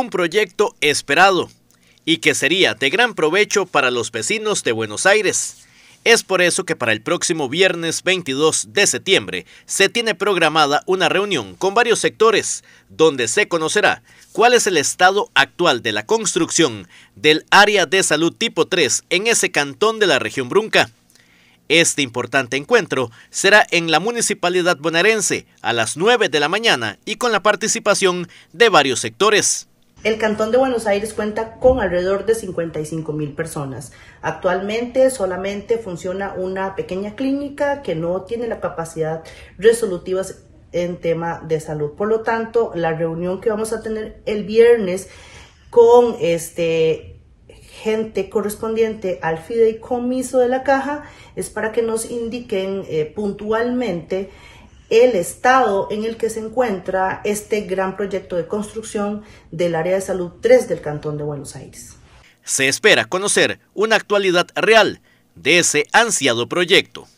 un proyecto esperado y que sería de gran provecho para los vecinos de Buenos Aires. Es por eso que para el próximo viernes 22 de septiembre se tiene programada una reunión con varios sectores donde se conocerá cuál es el estado actual de la construcción del área de salud tipo 3 en ese cantón de la región Brunca. Este importante encuentro será en la municipalidad bonaerense a las 9 de la mañana y con la participación de varios sectores. El Cantón de Buenos Aires cuenta con alrededor de 55 mil personas. Actualmente solamente funciona una pequeña clínica que no tiene la capacidad resolutiva en tema de salud. Por lo tanto, la reunión que vamos a tener el viernes con este gente correspondiente al fideicomiso de la caja es para que nos indiquen eh, puntualmente el estado en el que se encuentra este gran proyecto de construcción del área de salud 3 del Cantón de Buenos Aires. Se espera conocer una actualidad real de ese ansiado proyecto.